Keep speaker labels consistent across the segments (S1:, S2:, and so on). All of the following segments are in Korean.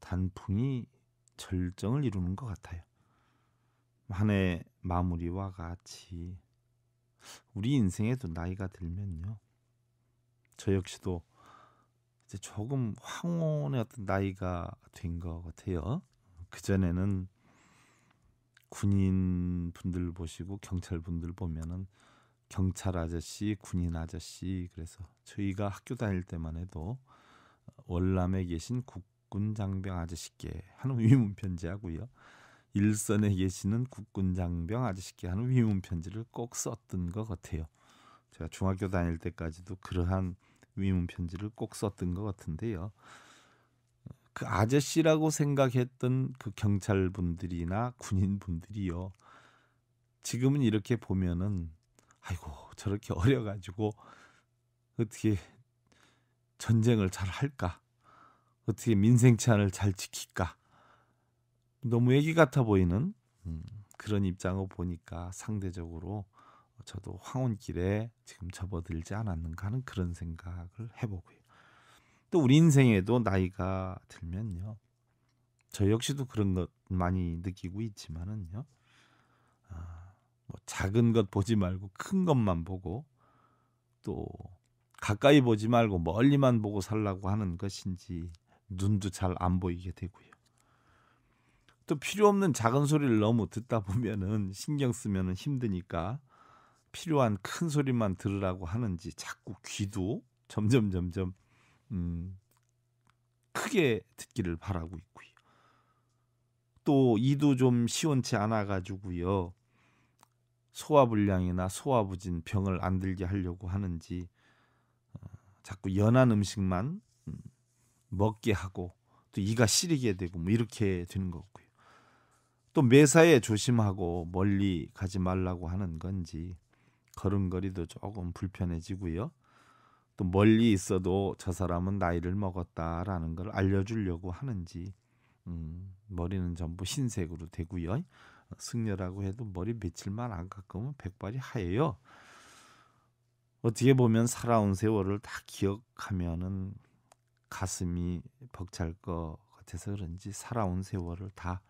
S1: 단풍이 절정을 이루는 것 같아요. 한 해 마무리와 같이 우리 인생에도 나이가 들면요. 저 역시도 이제 조금 황혼의 어떤 나이가 된 것 같아요. 그 전에는 군인 분들 보시고 경찰 분들 보면은 경찰 아저씨, 군인 아저씨 그래서 저희가 학교 다닐 때만 해도 월남에 계신 국 국군 장병 아저씨께 하는 위문 편지하고요. 일선에 계시는 국군 장병 아저씨께 하는 위문 편지를 꼭 썼던 것 같아요. 제가 중학교 다닐 때까지도 그러한 위문 편지를 꼭 썼던 것 같은데요. 그 아저씨라고 생각했던 그 경찰분들이나 군인분들이요. 지금은 이렇게 보면은 아이고 저렇게 어려가지고 어떻게 전쟁을 잘 할까 어떻게 민생찬을 잘 지킬까? 너무 애기 같아 보이는 음, 그런 입장을 보니까 상대적으로 저도 황혼길에 지금 접어들지 않았는가 하는 그런 생각을 해보고요. 또 우리 인생에도 나이가 들면요. 저 역시도 그런 것 많이 느끼고 있지만은요. 아, 뭐 작은 것 보지 말고 큰 것만 보고 또 가까이 보지 말고 멀리만 보고 살라고 하는 것인지 눈도 잘 안 보이게 되고요. 또 필요 없는 작은 소리를 너무 듣다 보면은 신경 쓰면은 힘드니까 필요한 큰 소리만 들으라고 하는지 자꾸 귀도 점점 점점 음 크게 듣기를 바라고 있고요. 또 이도 좀 시원치 않아 가지고요. 소화불량이나 소화부진 병을 안 들게 하려고 하는지 어, 자꾸 연한 음식만 먹게 하고 또 이가 시리게 되고 뭐 이렇게 되는 거고요. 또 매사에 조심하고 멀리 가지 말라고 하는 건지 걸음걸이도 조금 불편해지고요. 또 멀리 있어도 저 사람은 나이를 먹었다라는 걸 알려주려고 하는지 음, 머리는 전부 흰색으로 되고요. 어, 승려라고 해도 머리 며칠만 안 깎으면 백발이 하예요. 어떻게 보면 살아온 세월을 다 기억하면은 가슴이 벅찰 것 같아서 그런지 살아온 세월을 다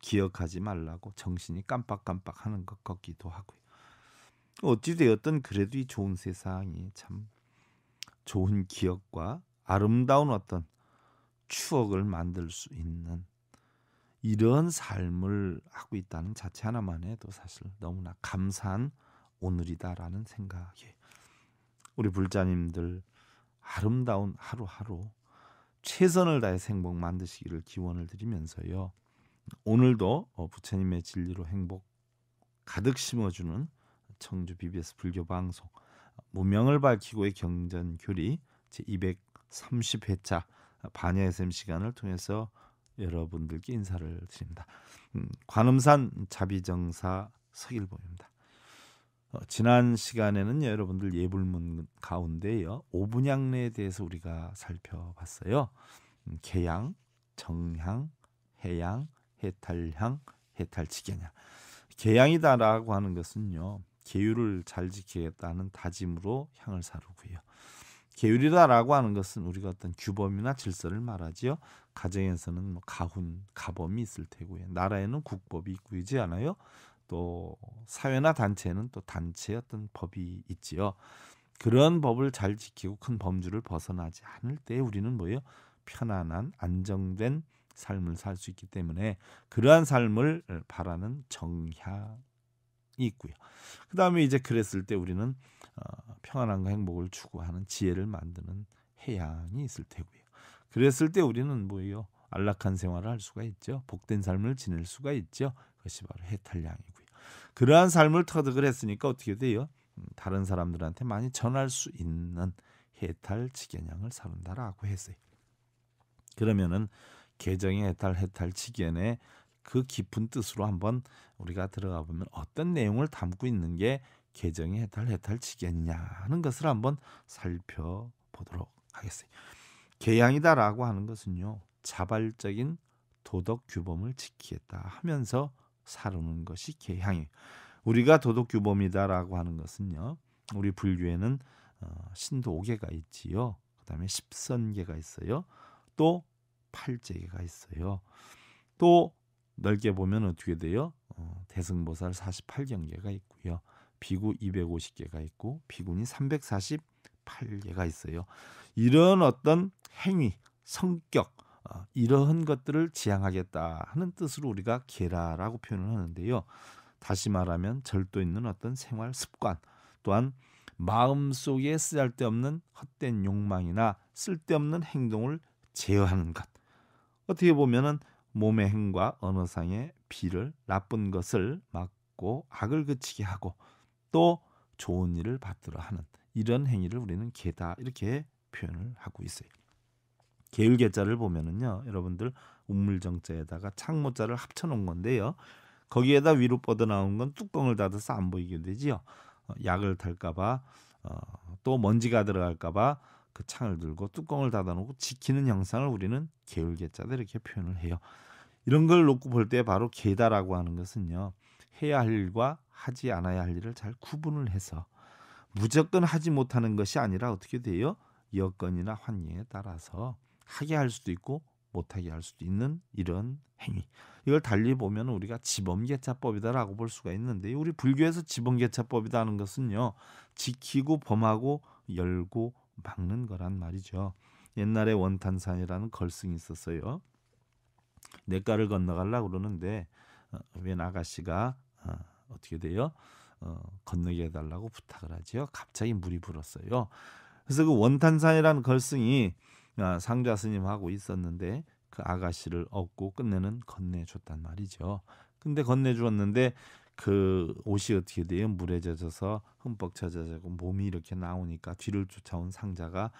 S1: 기억하지 말라고 정신이 깜빡깜빡 하는 것 같기도 하고요. 어찌되었든 그래도 이 좋은 세상이 참 좋은 기억과 아름다운 어떤 추억을 만들 수 있는 이런 삶을 하고 있다는 자체 하나만 해도 사실 너무나 감사한 오늘이다라는 생각에 우리 불자님들 아름다운 하루하루 최선을 다해 행복 만드시기를 기원을 드리면서요. 오늘도 어, 부처님의 진리로 행복 가득 심어주는 청주 BBS 불교 방송 무명을 밝히고의 경전 교리 제 230회차 반야 의샘 시간을 통해서 여러분들께 인사를 드립니다. 음, 관음산 자비정사 서길보입니다 어, 지난 시간에는 여러분들 예불문 가운데요 오분양례에 대해서 우리가 살펴봤어요. 음, 개양, 정향, 해양, 해탈향, 해탈지견향. 개양이다라고 하는 것은요 계율을 잘 지키겠다는 다짐으로 향을 사르고요. 계율이다라고 하는 것은 우리가 어떤 규범이나 질서를 말하지요. 가정에서는 뭐 가훈, 가범이 있을 테고요. 나라에는 국법이 있고 이지 않아요. 또 사회나 단체에는 또 단체의 어떤 법이 있지요. 그런 법을 잘 지키고 큰 범주를 벗어나지 않을 때 우리는 뭐예요? 편안한 안정된 삶을 살 수 있기 때문에 그러한 삶을 바라는 정향이 있고요. 그 다음에 이제 그랬을 때 우리는 어, 평안함과 행복을 추구하는 지혜를 만드는 해양이 있을 테고요. 그랬을 때 우리는 뭐예요? 안락한 생활을 할 수가 있죠. 복된 삶을 지낼 수가 있죠. 그것이 바로 해탈량이고요. 그러한 삶을 터득을 했으니까 어떻게 돼요? 음, 다른 사람들한테 많이 전할 수 있는 해탈 직연양을 사른다라고 했어요. 그러면은 개정의 해탈 해탈 직연의 그 깊은 뜻으로 한번 우리가 들어가 보면 어떤 내용을 담고 있는 게 개정의 해탈 해탈 직연냐 하는 것을 한번 살펴보도록 하겠어요. 개양이다라고 하는 것은요 자발적인 도덕 규범을 지키겠다 하면서 사르는 것이 개향이. 우리가 도덕규범이다라고 하는 것은요. 우리 불교에는 어, 신도5개가 있지요. 그다음에 십선계가 있어요. 또팔제계가 있어요. 또 넓게 보면 어떻게 돼요? 어, 대승보살 48경계가 있고요. 비구 250개가 있고 비군이 348개가 있어요. 이런 어떤 행위, 성격, 아, 이러한 것들을 지향하겠다 하는 뜻으로 우리가 게라라고 표현을 하는데요. 다시 말하면 절도 있는 어떤 생활 습관 또한 마음속에 쓰잘데없는 헛된 욕망이나 쓸데없는 행동을 제어하는 것. 어떻게 보면은 몸의 행과 언어상의 비를 나쁜 것을 막고 악을 그치게 하고 또 좋은 일을 받들어 하는 이런 행위를 우리는 개다 이렇게 표현을 하고 있어요. 게을계자를 보면은요, 여러분들 운물정자에다가 창모자를 합쳐놓은 건데요. 거기에다 위로 뻗어 나온 건 뚜껑을 닫아서 안 보이게 되지요. 어, 약을 탈까봐 어, 또 먼지가 들어갈까봐 그 창을 들고 뚜껑을 닫아놓고 지키는 형상을 우리는 게을계자다 이렇게 표현을 해요. 이런 걸 놓고 볼 때 바로 계다라고 하는 것은요. 해야 할 일과 하지 않아야 할 일을 잘 구분을 해서 무조건 하지 못하는 것이 아니라 어떻게 돼요? 여건이나 환경에 따라서 하게 할 수도 있고 못하게 할 수도 있는 이런 행위. 이걸 달리 보면 우리가 지범계차법이다라고 볼 수가 있는데 우리 불교에서 지범계차법이라는 것은요 지키고 범하고 열고 막는 거란 말이죠. 옛날에 원탄산이라는 걸승이 있었어요. 냇가를 건너갈라 그러는데 어, 웬 아가씨가 어, 어떻게 돼요? 어, 건너게 해달라고 부탁을 하지요. 갑자기 물이 불었어요. 그래서 그 원탄산이라는 걸승이 아, 상좌 스님하고 있었는데 그 아가씨를 얻고 끝내는 건네줬단 말이죠. 근데 건네주었는데 그 옷이 어떻게 돼요? 물에 젖어서 흠뻑 젖어지고 몸이 이렇게 나오니까 뒤를 쫓아온 상자가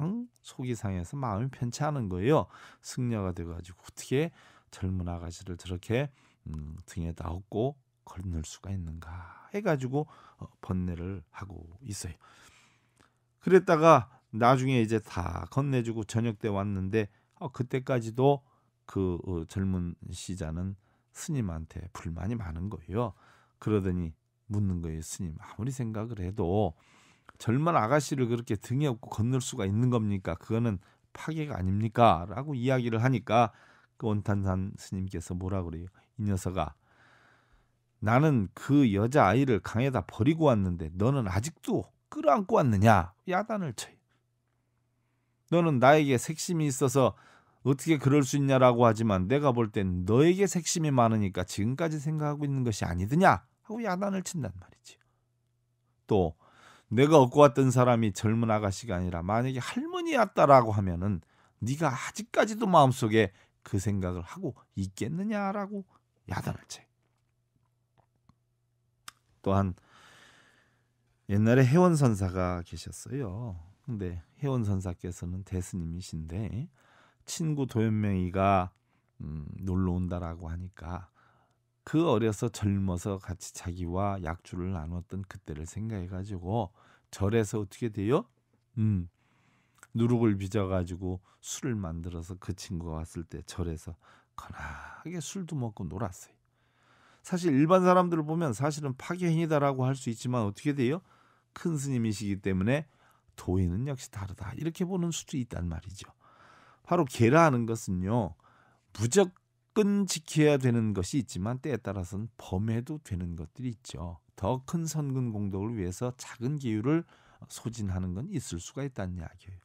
S1: 영 속이 상해서 마음이 편치 않은 거예요. 승려가 돼가지고 어떻게 젊은 아가씨를 저렇게 음, 등에다 업고 건널 수가 있는가 해가지고 어, 번뇌를 하고 있어요. 그랬다가 나중에 이제 다 건네주고 저녁 때 왔는데 어, 그때까지도 그 어, 젊은 시자는 스님한테 불만이 많은 거예요. 그러더니 묻는 거예요. 스님 아무리 생각을 해도 젊은 아가씨를 그렇게 등에 업고 건널 수가 있는 겁니까? 그거는 파괴가 아닙니까? 라고 이야기를 하니까 그 원탄산 스님께서 뭐라 그래요? 이 녀석아 나는 그 여자아이를 강에다 버리고 왔는데 너는 아직도 끌어안고 왔느냐? 야단을 쳐요. 너는 나에게 색심이 있어서 어떻게 그럴 수 있냐라고 하지만 내가 볼 땐 너에게 색심이 많으니까 지금까지 생각하고 있는 것이 아니더냐 하고 야단을 친단 말이지요. 또 내가 얻고 왔던 사람이 젊은 아가씨가 아니라 만약에 할머니였다라고 하면은 네가 아직까지도 마음속에 그 생각을 하고 있겠느냐라고 야단을 쳐. 또한 옛날에 해원 선사가 계셨어요. 네, 혜원 선사께서는 대스님이신데 친구 도연명이가 음, 놀러 온다라고 하니까 그 어려서 젊어서 같이 자기와 약주를 나눴던 그때를 생각해 가지고 절에서 어떻게 돼요? 음. 누룩을 빚어 가지고 술을 만들어서 그 친구가 왔을 때 절에서 거나하게 술도 먹고 놀았어요. 사실 일반 사람들을 보면 사실은 파괴행위다라고 할 수 있지만 어떻게 돼요? 큰 스님이시기 때문에 도에는 역시 다르다. 이렇게 보는 수도 있단 말이죠. 바로 계라는 것은요. 무조건 지켜야 되는 것이 있지만 때에 따라서는 범해도 되는 것들이 있죠. 더 큰 선근 공덕을 위해서 작은 기율을 소진하는 건 있을 수가 있다는 이야기예요.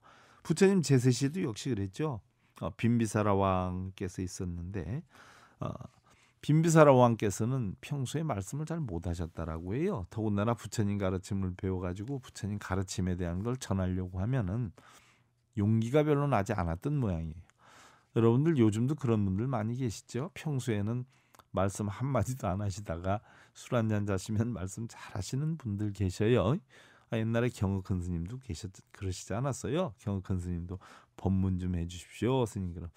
S1: 부처님 제세시도 역시 그랬죠. 어, 빈비사라 왕께서 있었는데 어, 빈비사라 왕께서는 평소에 말씀을 잘 못하셨다라고 해요. 더군다나 부처님 가르침을 배워가지고 부처님 가르침에 대한 걸 전하려고 하면은 용기가 별로 나지 않았던 모양이에요. 여러분들 요즘도 그런 분들 많이 계시죠? 평소에는 말씀 한마디도 안 하시다가 술 한잔 자시면 말씀 잘 하시는 분들 계셔요. 아, 옛날에 경흑큰 스님도 계셨 그러시지 않았어요? 경흑큰 스님도 법문 좀 해주십시오, 스님 그럼.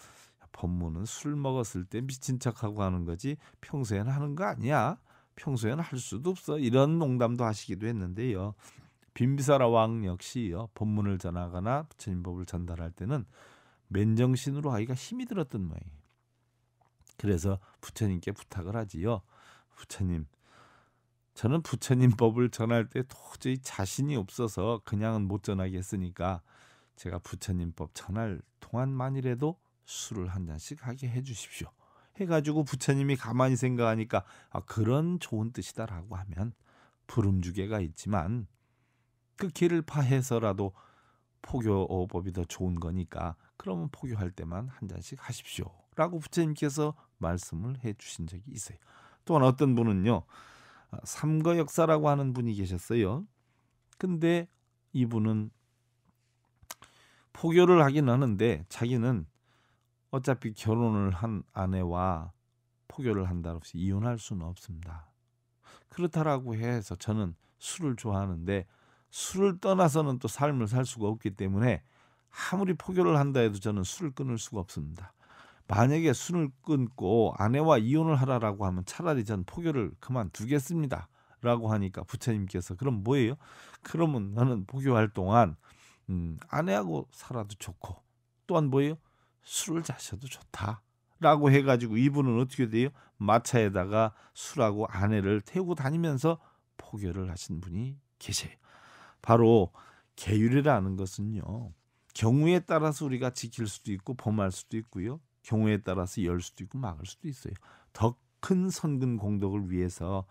S1: 법문은 술 먹었을 때 미친 척하고 하는 거지 평소에는 하는 거 아니야. 평소에는 할 수도 없어. 이런 농담도 하시기도 했는데요. 빈비사라 왕 역시요. 법문을 전하거나 부처님 법을 전달할 때는 맨정신으로 하기가 힘이 들었던 모양이에요. 그래서 부처님께 부탁을 하지요. 부처님, 저는 부처님 법을 전할 때 도저히 자신이 없어서 그냥은 못 전하겠으니까 제가 부처님 법 전할 동안만이라도 술을 한 잔씩 하게 해주십시오. 해가지고 부처님이 가만히 생각하니까 아, 그런 좋은 뜻이다라고 하면 부름주게가 있지만 그 길을 파해서라도 포교법이 더 좋은 거니까 그러면 포교할 때만 한 잔씩 하십시오라고 부처님께서 말씀을 해주신 적이 있어요. 또한 어떤 분은요 아, 삼거 역사라고 하는 분이 계셨어요. 근데 이분은 포교를 하긴 하는데 자기는 어차피 결혼을 한 아내와 포교를 한다없이 이혼할 수는 없습니다. 그렇다라고 해서 저는 술을 좋아하는데 술을 떠나서는 또 삶을 살 수가 없기 때문에 아무리 포교를 한다 해도 저는 술을 끊을 수가 없습니다. 만약에 술을 끊고 아내와 이혼을 하라라고 하면 차라리 전 포교를 그만두겠습니다. 라고 하니까 부처님께서 그럼 뭐예요? 그러면 나는 포교할 동안 음, 아내하고 살아도 좋고 또한 뭐예요? 술을 자셔도 좋다라고 해가지고 이분은 어떻게 돼요? 마차에다가 술하고 아내를 태우고 다니면서 포교를 하신 분이 계세요. 바로 계율이라는 것은요. 경우에 따라서 우리가 지킬 수도 있고 범할 수도 있고요. 경우에 따라서 열 수도 있고 막을 수도 있어요. 더 큰 선근 공덕을 위해서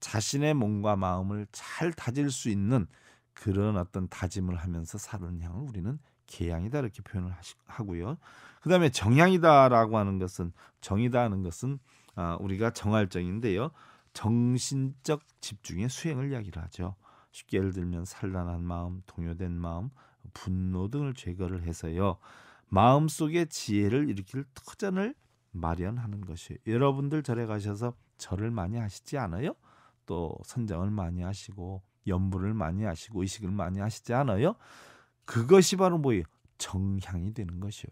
S1: 자신의 몸과 마음을 잘 다질 수 있는 그런 어떤 다짐을 하면서 사는 향을 우리는 개양이다 이렇게 표현을 하시, 하고요. 그다음에 정향이다라고 하는 것은 정이다 하는 것은 아, 우리가 정할 정인데요. 정신적 집중의 수행을 이야기를 하죠. 쉽게 예를 들면 산란한 마음, 동요된 마음, 분노 등을 제거를 해서요. 마음 속의 지혜를 일으킬 터전을 마련하는 것이 여러분들 절에 가셔서 절을 많이 하시지 않아요? 또선정을 많이 하시고 염부을 많이 하시고 의식을 많이 하시지 않아요? 그것이 바로 뭐예요? 정향이 되는 것이요.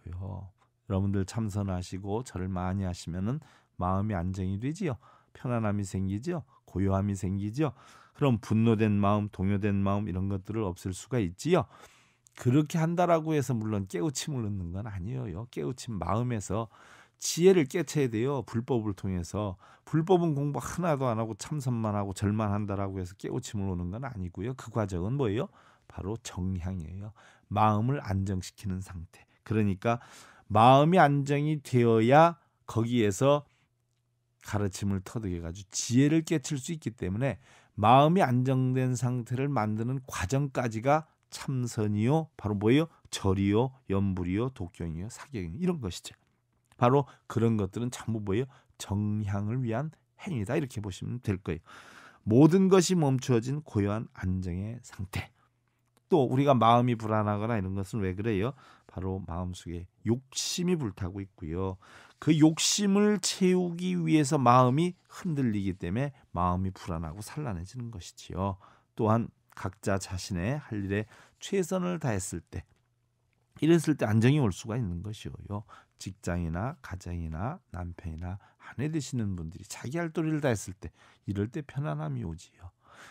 S1: 여러분들 참선하시고 절을 많이 하시면은 마음이 안정이 되지요. 편안함이 생기지요. 고요함이 생기지요. 그럼 분노된 마음, 동요된 마음 이런 것들을 없앨 수가 있지요. 그렇게 한다라고 해서 물론 깨우침을 얻는 건 아니에요. 깨우침 마음에서 지혜를 깨쳐야 돼요. 불법을 통해서 불법은 공부 하나도 안 하고 참선만 하고 절만 한다라고 해서 깨우침을 오는 건 아니고요. 그 과정은 뭐예요? 바로 정향이에요. 마음을 안정시키는 상태. 그러니까 마음이 안정이 되어야 거기에서 가르침을 터득해 가지고 지혜를 깨칠 수 있기 때문에 마음이 안정된 상태를 만드는 과정까지가 참선이요. 바로 뭐예요? 절이요, 연불이요, 독경이요, 사경이요. 이런 것이죠. 바로 그런 것들은 전부 뭐예요? 정향을 위한 행위다. 이렇게 보시면 될 거예요. 모든 것이 멈추어진 고요한 안정의 상태. 또 우리가 마음이 불안하거나 이런 것은 왜 그래요? 바로 마음속에 욕심이 불타고 있고요. 그 욕심을 채우기 위해서 마음이 흔들리기 때문에 마음이 불안하고 산란해지는 것이지요. 또한 각자 자신의 할 일에 최선을 다했을 때 이랬을 때 안정이 올 수가 있는 것이요. 직장이나 가정이나 남편이나 아내 되시는 분들이 자기 할 도리를 다했을 때 이럴 때 편안함이 오지요.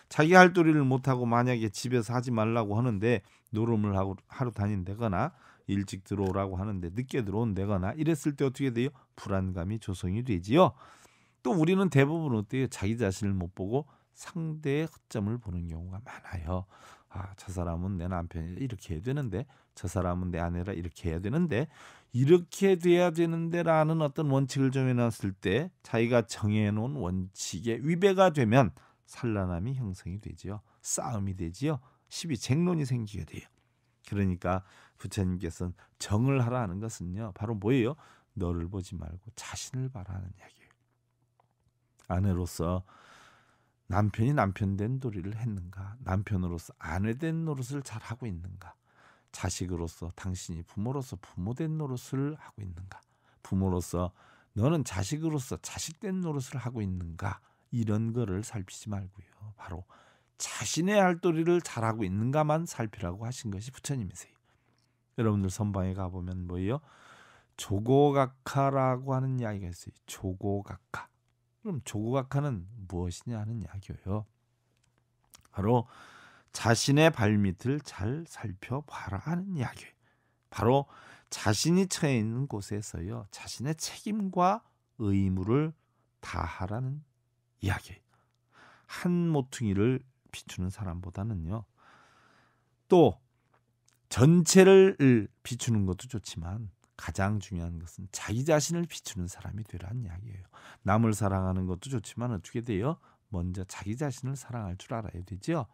S1: 자기 할 도리를 못하고 만약에 집에서 하지 말라고 하는데 노름을 하고 하루 다닌다거나 일찍 들어오라고 하는데 늦게 들어온다거나 이랬을 때 어떻게 돼요? 불안감이 조성이 되지요. 또 우리는 대부분 어때요? 자기 자신을 못 보고 상대의 허점을 보는 경우가 많아요. 아, 저 사람은 내 남편이 이렇게 해야 되는데, 저 사람은 내 아내라 이렇게 해야 되는데, 이렇게 돼야 되는데라는 어떤 원칙을 정해놨을 때 자기가 정해놓은 원칙에 위배가 되면 산란함이 형성이 되지요. 싸움이 되지요. 시비 쟁론이 생기게 돼요. 그러니까 부처님께서는 정을 하라 는 것은요. 바로 뭐예요? 너를 보지 말고 자신을 바라는 이야기예요. 아내로서 남편이 남편된 도리를 했는가? 남편으로서 아내된 노릇을 잘 하고 있는가? 자식으로서 당신이 부모로서 부모된 노릇을 하고 있는가? 부모로서 너는 자식으로서 자식된 노릇을 하고 있는가? 이런 거를 살피지 말고요. 바로 자신의 할도리를 잘하고 있는가만 살피라고 하신 것이 부처님이세요. 여러분들 선방에 가보면 뭐예요? 조고각하라고 하는 이야기가 있어요. 조고각하. 그럼 조고각하는 무엇이냐 하는 이야기예요. 바로 자신의 발밑을 잘 살펴봐라 하는 이야기예요. 바로 자신이 처해 있는 곳에서요. 자신의 책임과 의무를 다하라는 이야기. 한 모퉁이를 비추는 사람보다는요. 또 전체를 비추는 것도 좋지만 가장 중요한 것은 자기 자신을 비추는 사람이 되라는 이야기예요. 남을 사랑하는 것도 좋지만 어떻게 돼요? 먼저 자기 자신을 사랑할 줄 알아야 되지요.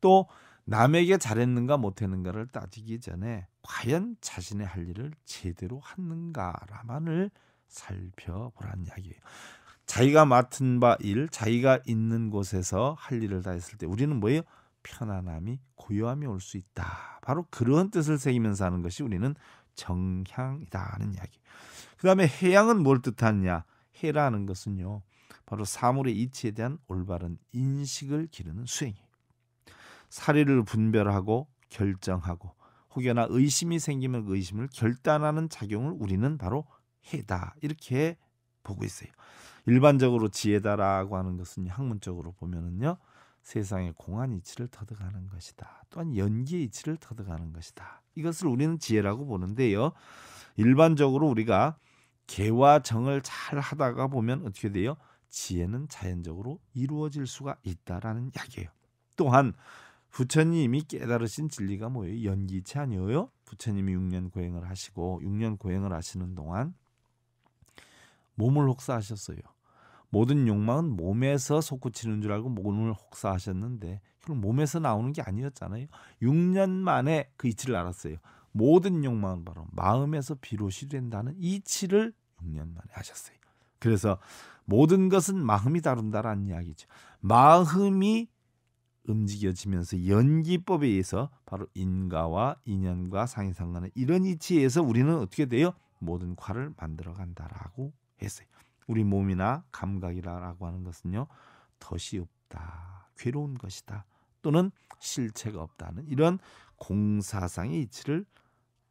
S1: 또 남에게 잘했는가 못했는가를 따지기 전에 과연 자신의 할 일을 제대로 했는가라만을 살펴보라는 이야기예요. 자기가 맡은 바 일, 자기가 있는 곳에서 할 일을 다 했을 때 우리는 뭐예요? 편안함이 고요함이 올 수 있다. 바로 그런 뜻을 새기면서 하는 것이 우리는 정향이다 하는 이야기. 그다음에 해양은 뭘 뜻하느냐? 해라는 것은요. 바로 사물의 이치에 대한 올바른 인식을 기르는 수행이에요. 사리를 분별하고 결정하고 혹여나 의심이 생기면 의심을 결단하는 작용을 우리는 바로 해다 이렇게 보고 있어요. 일반적으로 지혜다라고 하는 것은 학문적으로 보면은요. 세상의 공한 이치를 터득하는 것이다. 또한 연기의 이치를 터득하는 것이다. 이것을 우리는 지혜라고 보는데요. 일반적으로 우리가 개와 정을 잘 하다가 보면 어떻게 돼요? 지혜는 자연적으로 이루어질 수가 있다라는 이야기예요. 또한 부처님이 깨달으신 진리가 뭐예요? 연기치 아니에요? 부처님이 6년 고행을 하시고 6년 고행을 하시는 동안 몸을 혹사하셨어요. 모든 욕망은 몸에서 솟구치는 줄 알고 몸을 혹사하셨는데 그럼 몸에서 나오는 게 아니었잖아요. 6년 만에 그 이치를 알았어요. 모든 욕망은 바로 마음에서 비롯이 된다는 이치를 6년 만에 하셨어요. 그래서 모든 것은 마음이 다룬다라는 이야기죠. 마음이 움직여지면서 연기법에 의해서 바로 인가와 인연과 상인상관의 이런 이치에서 우리는 어떻게 돼요? 모든 과를 만들어 간다라고 했어요. 우리 몸이나 감각이라고 하는 것은요. 덫이 없다. 괴로운 것이다. 또는 실체가 없다는 이런 공사상의 이치를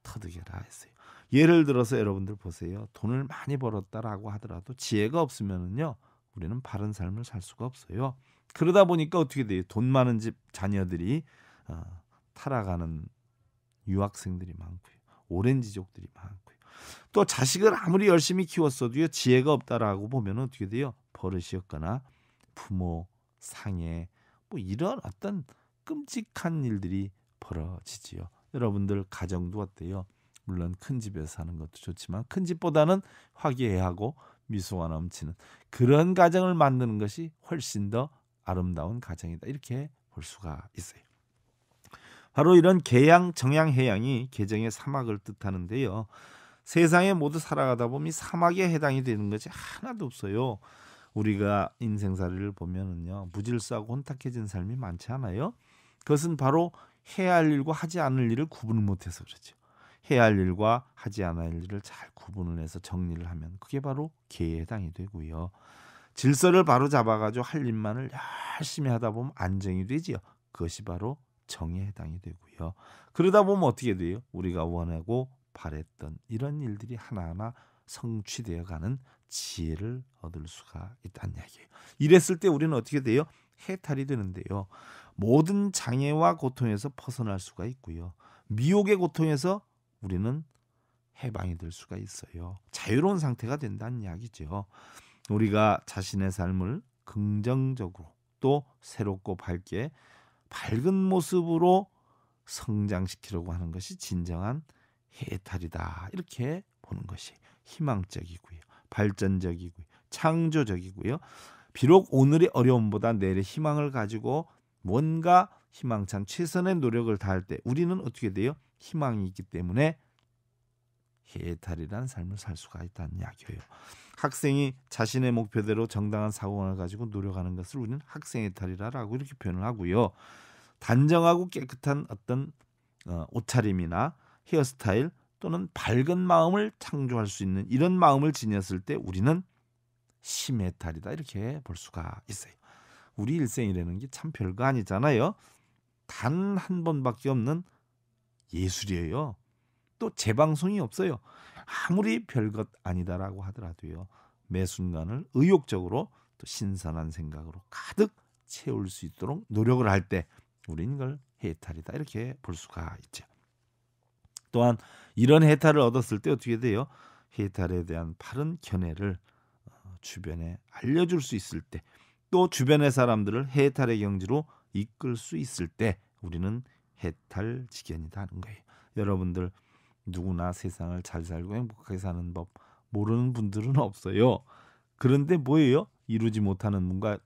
S1: 터득해라 했어요. 예를 들어서 여러분들 보세요. 돈을 많이 벌었다라고 하더라도 지혜가 없으면은요. 우리는 바른 삶을 살 수가 없어요. 그러다 보니까 어떻게 돼요? 돈 많은 집 자녀들이 어, 타락하는 유학생들이 많고요. 오렌지족들이 많고 또 자식을 아무리 열심히 키웠어도요 지혜가 없다라고 보면 어떻게 돼요 버릇이 었거나 부모 상해 뭐 이런 어떤 끔찍한 일들이 벌어지지요 여러분들 가정도 어때요 물론 큰 집에서 사는 것도 좋지만 큰 집보다는 화기애애하고 미소가 넘치는 그런 가정을 만드는 것이 훨씬 더 아름다운 가정이다 이렇게 볼 수가 있어요. 바로 이런 개양, 정양, 해양이 개정의 사막을 뜻하는데요. 세상에 모두 살아가다 보면 사막에 해당이 되는 것이 하나도 없어요. 우리가 인생살이를 보면은요 무질서하고 혼탁해진 삶이 많지 않아요. 그것은 바로 해야 할 일과 하지 않을 일을 구분을 못해서 그렇죠. 해야 할 일과 하지 않을 일을 잘 구분을 해서 정리를 하면 그게 바로 개에 해당이 되고요. 질서를 바로 잡아가지고 할 일만을 열심히 하다 보면 안정이 되지요. 그것이 바로 정에 해당이 되고요. 그러다 보면 어떻게 돼요? 우리가 원하고 바랬던 이런 일들이 하나하나 성취되어 가는 지혜를 얻을 수가 있다는 이야기예요. 이랬을 때 우리는 어떻게 돼요? 해탈이 되는데요. 모든 장애와 고통에서 벗어날 수가 있고요. 미혹의 고통에서 우리는 해방이 될 수가 있어요. 자유로운 상태가 된다는 이야기죠. 우리가 자신의 삶을 긍정적으로 또 새롭고 밝게 밝은 모습으로 성장시키려고 하는 것이 진정한 해탈이다. 이렇게 보는 것이 희망적이고요. 발전적이고요. 창조적이고요. 비록 오늘의 어려움보다 내일의 희망을 가지고 뭔가 희망찬 최선의 노력을 다할 때 우리는 어떻게 돼요? 희망이 있기 때문에 해탈이란 삶을 살 수가 있다는 이야기예요. 학생이 자신의 목표대로 정당한 사고를 가지고 노력하는 것을 우리는 학생의탈이라고 이렇게 표현을 하고요. 단정하고 깨끗한 어떤 어, 옷차림이나 헤어스타일 또는 밝은 마음을 창조할 수 있는 이런 마음을 지녔을 때 우리는 심메탈이다 이렇게 볼 수가 있어요. 우리 일생이라는 게 참 별거 아니잖아요. 단 한 번밖에 없는 예술이에요. 또 재방송이 없어요. 아무리 별것 아니다라고 하더라도요. 매 순간을 의욕적으로 또 신선한 생각으로 가득 채울 수 있도록 노력을 할 때 우린 이걸 해탈이다 이렇게 볼 수가 있죠. 또한 이런 해탈을 얻었을 때 어떻게 돼요? 해탈에 대한 바른 견해를 어, 주변에 알려줄 수 있을 때, 또 주변의 사람들을 해탈의 경지로 이끌 수 있을 때 우리는 해탈 직견이다 하는 거예요. 여러분들 누구나 세상을 잘 살고 행복하게 사는 법 모르는 분들은 없어요. 그런데 뭐예요? 이루지 못하는 뭔가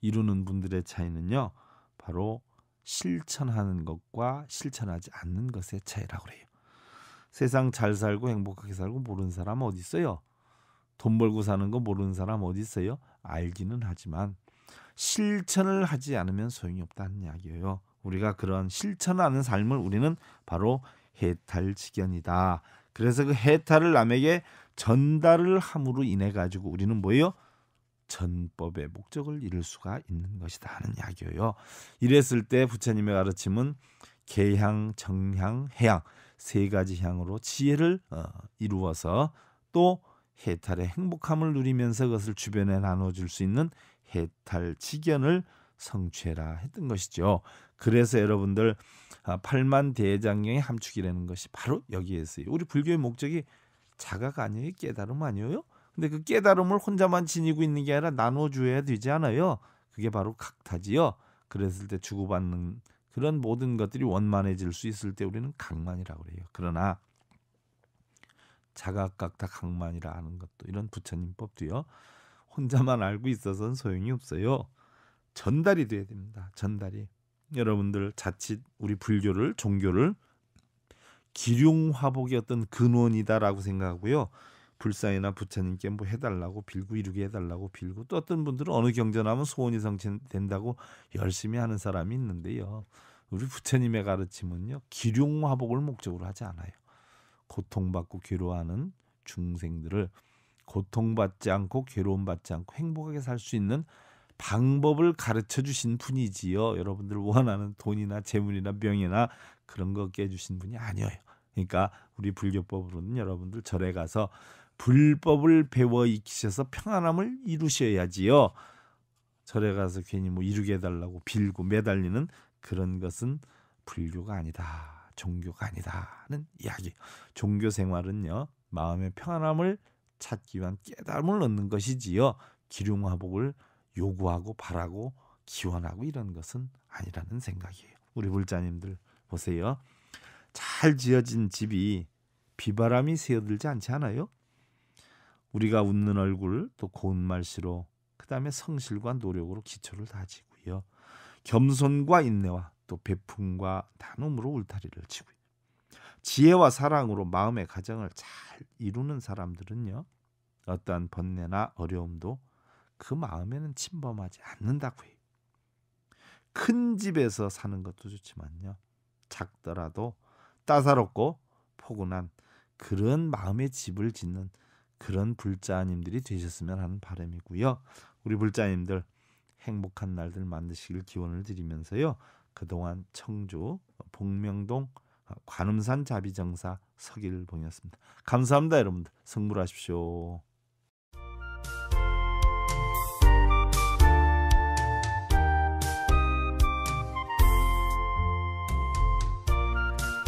S1: 이루는 분들의 차이는요. 바로 실천하는 것과 실천하지 않는 것의 차이라고 그래요. 세상 잘 살고 행복하게 살고 모르는 사람 어디 있어요? 돈 벌고 사는 거 모르는 사람 어디 있어요? 알기는 하지만 실천을 하지 않으면 소용이 없다는 이야기예요. 우리가 그런 실천하는 삶을 우리는 바로 해탈지견이다. 그래서 그 해탈을 남에게 전달을 함으로 인해 가지고 우리는 뭐예요? 전법의 목적을 이룰 수가 있는 것이다 하는 이야기예요 이랬을 때 부처님의 가르침은 개향, 정향, 해향 세 가지 향으로 지혜를 어, 이루어서 또 해탈의 행복함을 누리면서 그것을 주변에 나눠줄 수 있는 해탈 직견을 성취해라 했던 것이죠. 그래서 여러분들 아, 팔만 대장경의 함축이라는 것이 바로 여기에 있어요. 우리 불교의 목적이 자각 아니에요? 깨달음 아니에요? 근데 그 깨달음을 혼자만 지니고 있는 게 아니라 나눠줘야 되지 않아요. 그게 바로 각타지요. 그랬을 때 주고받는 그런 모든 것들이 원만해질 수 있을 때 우리는 강만이라고 그래요. 그러나 자각각타 강만이라 하는 것도 이런 부처님법도요. 혼자만 알고 있어서는 소용이 없어요. 전달이 돼야 됩니다. 전달이. 여러분들 자칫 우리 불교를 종교를 기륭화복의 어떤 근원이다라고 생각하고요. 불사이나 부처님께 뭐 해달라고 빌고 이루게 해달라고 빌고 또 어떤 분들은 어느 경전하면 소원이 성취된다고 열심히 하는 사람이 있는데요. 우리 부처님의 가르침은요 기룡화복을 목적으로 하지 않아요. 고통받고 괴로워하는 중생들을 고통받지 않고 괴로움받지 않고 행복하게 살 수 있는 방법을 가르쳐 주신 분이지요. 여러분들 원하는 돈이나 재물이나 명예나 그런 거 깨주신 분이 아니에요. 그러니까 우리 불교법으로는 여러분들 절에 가서 불법을 배워 익히셔서 평안함을 이루셔야지요. 절에 가서 괜히 뭐 이루게 해달라고 빌고 매달리는 그런 것은 불교가 아니다. 종교가 아니다는 이야기. 종교 생활은요. 마음의 평안함을 찾기 위한 깨달음을 얻는 것이지요. 기륭화복을 요구하고 바라고 기원하고 이런 것은 아니라는 생각이에요. 우리 불자님들 보세요. 잘 지어진 집이 비바람이 새어들지 않지 않아요? 우리가 웃는 얼굴 또 고운 말씨로 그다음에 성실과 노력으로 기초를 다지고요. 겸손과 인내와 또배품과 나눔으로 울타리를 치고요. 지혜와 사랑으로 마음의 가정을 잘 이루는 사람들은요. 어떠한 번뇌나 어려움도 그 마음에는 침범하지 않는다고 해요. 큰 집에서 사는 것도 좋지만요. 작더라도 따사롭고 포근한 그런 마음의 집을 짓는 그런 불자님들이 되셨으면 하는 바람이고요. 우리 불자님들 행복한 날들 만드시길 기원을 드리면서요. 그동안 청주, 복명동, 관음산 자비정사 서기를 보이었습니다 감사합니다, 여러분들. 성불하십시오.